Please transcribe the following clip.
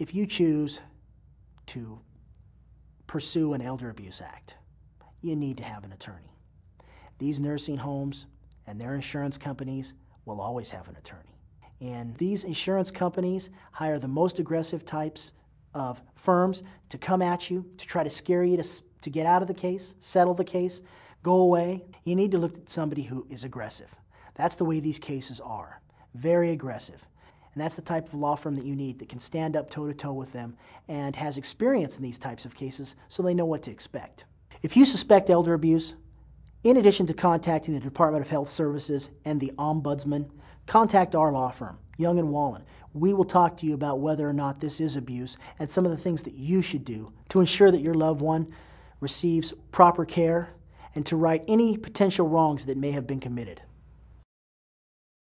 if you choose to pursue an elder abuse act, you need to have an attorney. These nursing homes and their insurance companies will always have an attorney. And these insurance companies hire the most aggressive types of firms to come at you, to try to scare you to, to get out of the case, settle the case, go away. You need to look at somebody who is aggressive. That's the way these cases are very aggressive. And that's the type of law firm that you need that can stand up toe to toe with them and has experience in these types of cases so they know what to expect. If you suspect elder abuse, in addition to contacting the Department of Health Services and the Ombudsman, contact our law firm, Young and Wallen. We will talk to you about whether or not this is abuse and some of the things that you should do to ensure that your loved one receives proper care and to right any potential wrongs that may have been committed.